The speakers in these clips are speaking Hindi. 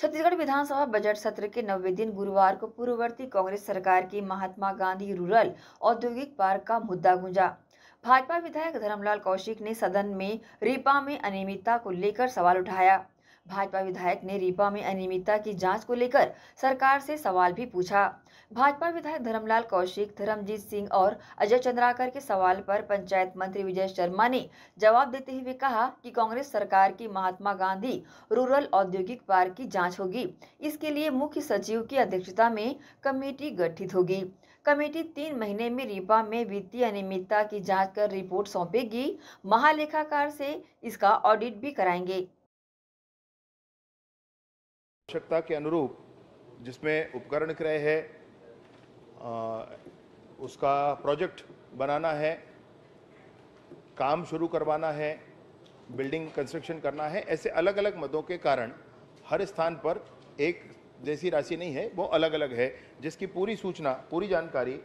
छत्तीसगढ़ विधानसभा बजट सत्र के नवे दिन गुरुवार को पूर्ववर्ती कांग्रेस सरकार की महात्मा गांधी रूरल औद्योगिक पार्क का मुद्दा गूंजा भाजपा विधायक धर्मलाल कौशिक ने सदन में रीपा में अनियमितता को लेकर सवाल उठाया भाजपा विधायक ने रीपा में अनियमितता की जांच को लेकर सरकार से सवाल भी पूछा भाजपा विधायक धर्मलाल कौशिक धर्मजीत सिंह और अजय चंद्राकर के सवाल पर पंचायत मंत्री विजय शर्मा ने जवाब देते हुए कहा कि कांग्रेस सरकार की महात्मा गांधी रूरल औद्योगिक पार्क की जाँच होगी इसके लिए मुख्य सचिव की अध्यक्षता में कमेटी गठित होगी कमेटी तीन महीने में रीपा में वित्तीय अनियमितता की जांच कर रिपोर्ट सौंपेगी महालेखाकार से इसका ऑडिट भी कराएंगे आवश्यकता के अनुरूप जिसमें उपकरण क्रय है उसका प्रोजेक्ट बनाना है काम शुरू करवाना है बिल्डिंग कंस्ट्रक्शन करना है ऐसे अलग अलग मदों के कारण हर स्थान पर एक जैसी राशि नहीं है वो अलग अलग है जिसकी पूरी सूचना पूरी जानकारी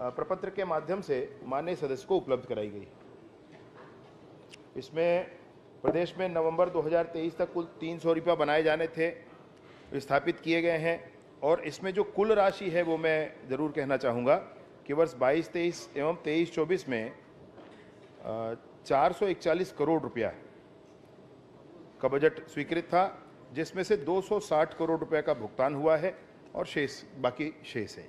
प्रपत्र के माध्यम से मान्य सदस्य को उपलब्ध कराई गई इसमें प्रदेश में नवंबर 2023 तक कुल तीन सौ रुपया बनाए जाने थे स्थापित किए गए हैं और इसमें जो कुल राशि है वो मैं ज़रूर कहना चाहूँगा कि वर्ष बाईस तेईस एवं तेईस चौबीस में चार करोड़ रुपया का बजट स्वीकृत था जिसमें से 260 करोड़ रुपए का भुगतान हुआ है और शेष बाकी शेष है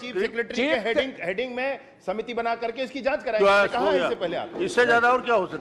चीफ सेक्रेटरी हेडिंग हेडिंग में समिति बना करके इसकी जांच कराई कहा इससे पहले आप इससे ज्यादा और क्या हो सकता